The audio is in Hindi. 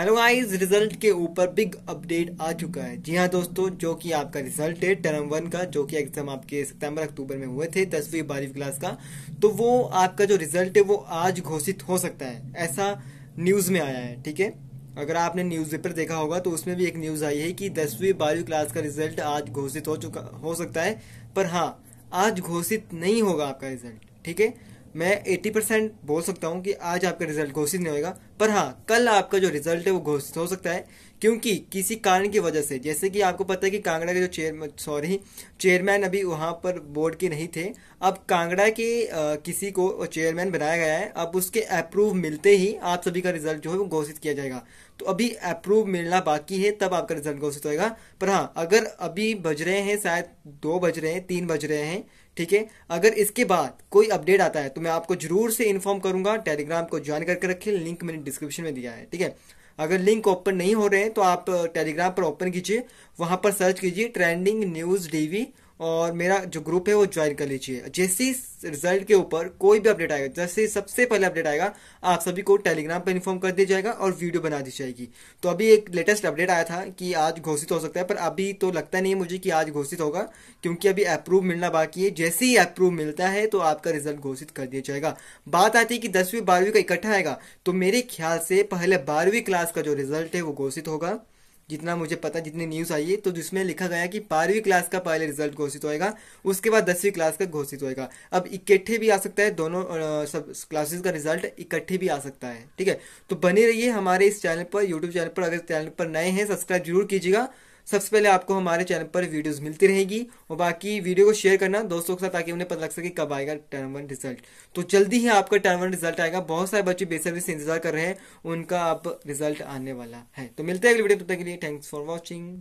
हेलो गाइस रिजल्ट के ऊपर बिग अपडेट आ चुका है जी हाँ दोस्तों जो कि आपका रिजल्ट है टर्म वन का जो कि एग्जाम आपके सितंबर अक्टूबर में हुए थे दसवीं बारहवीं क्लास का तो वो आपका जो रिजल्ट है वो आज घोषित हो सकता है ऐसा न्यूज में आया है ठीक है अगर आपने न्यूज पेपर देखा होगा तो उसमें भी एक न्यूज़ आई है कि दसवीं बारहवीं क्लास का रिजल्ट आज घोषित हो चुका हो सकता है पर हाँ आज घोषित नहीं होगा आपका रिजल्ट ठीक है मैं 80 परसेंट बोल सकता हूँ कि आज आपका रिजल्ट घोषित नहीं होगा पर हाँ कल आपका जो रिजल्ट है वो घोषित हो सकता है क्योंकि किसी कारण की वजह से जैसे कि आपको पता है कि कांगड़ा के जो चेयर सॉरी चेयरमैन अभी वहाँ पर बोर्ड के नहीं थे अब कांगड़ा के आ, किसी को चेयरमैन बनाया गया है अब उसके अप्रूव मिलते ही आप सभी का रिजल्ट जो है वो घोषित किया जाएगा तो अभी अप्रूव मिलना बाकी है तब आपका रिजल्ट घोषित होगा पर हाँ अगर अभी बज रहे हैं शायद दो बज रहे हैं तीन बज रहे हैं ठीक है अगर इसके बाद कोई अपडेट आता है तो मैं आपको जरूर से इन्फॉर्म करूंगा टेलीग्राम को ज्वाइन करके रखिए लिंक मैंने डिस्क्रिप्शन में दिया है ठीक है अगर लिंक ओपन नहीं हो रहे हैं तो आप टेलीग्राम uh, पर ओपन कीजिए वहां पर सर्च कीजिए ट्रेंडिंग न्यूज डीवी और मेरा जो ग्रुप है वो ज्वाइन कर लीजिए जैसे ही रिजल्ट के ऊपर कोई भी अपडेट आएगा जैसे सबसे पहले अपडेट आएगा आप सभी को टेलीग्राम पर इन्फॉर्म कर दिया जाएगा और वीडियो बना दी जाएगी तो अभी एक लेटेस्ट अपडेट आया था कि आज घोषित हो सकता है पर अभी तो लगता नहीं है मुझे कि आज घोषित होगा क्योंकि अभी अप्रूव मिलना बाकी है जैसे ही अप्रूव मिलता है तो आपका रिजल्ट घोषित कर दिया जाएगा बात आती है कि दसवीं बारहवीं का इकट्ठा आएगा तो मेरे ख्याल से पहले बारहवीं क्लास का जो रिजल्ट है वो घोषित होगा जितना मुझे पता जितनी न्यूज़ आई है तो जिसमें लिखा गया कि बारहवीं क्लास का पहले रिजल्ट घोषित होएगा उसके बाद दसवीं क्लास का घोषित होएगा अब इकट्ठे भी आ सकता है दोनों सब क्लासेस का रिजल्ट इकट्ठे भी आ सकता है ठीक है तो बने रहिए हमारे इस चैनल पर यूट्यूब चैनल पर अगर चैनल पर नए हैं सब्सक्राइब जरूर कीजिएगा सबसे पहले आपको हमारे चैनल पर वीडियोस मिलती रहेगी और बाकी वीडियो को शेयर करना दोस्तों के साथ ताकि उन्हें पता लग सके कब आएगा टर्म वन रिजल्ट तो जल्दी ही आपका टर्म वन रिजल्ट आएगा बहुत सारे बच्चे बेसब्री से इंतजार कर रहे हैं उनका अब रिजल्ट आने वाला है तो मिलते हैं अगले वीडियो तब तक के लिए थैंक्स फॉर वॉचिंग